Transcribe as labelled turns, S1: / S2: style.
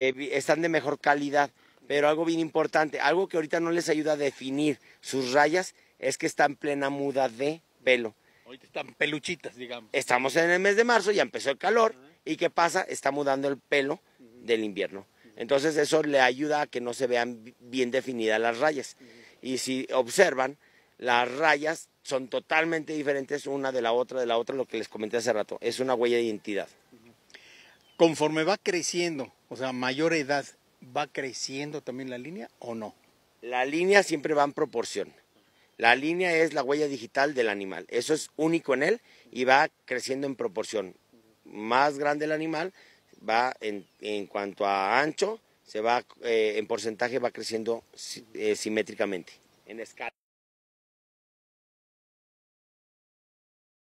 S1: están de mejor calidad. Pero algo bien importante, algo que ahorita no les ayuda a definir sus rayas, es que están plena muda de pelo.
S2: Ahorita están peluchitas, digamos.
S1: Estamos en el mes de marzo, ya empezó el calor. ¿Y qué pasa? Está mudando el pelo del invierno. Entonces eso le ayuda a que no se vean bien definidas las rayas. Y si observan, las rayas son totalmente diferentes una de la otra, de la otra, lo que les comenté hace rato. Es una huella de identidad.
S3: Conforme va creciendo o sea, mayor edad, ¿va creciendo también la línea o
S1: no? La línea siempre va en proporción. La línea es la huella digital del animal. Eso es único en él y va creciendo en proporción. Más grande el animal, va en, en cuanto a ancho, se va eh, en porcentaje va creciendo eh, simétricamente, en escala.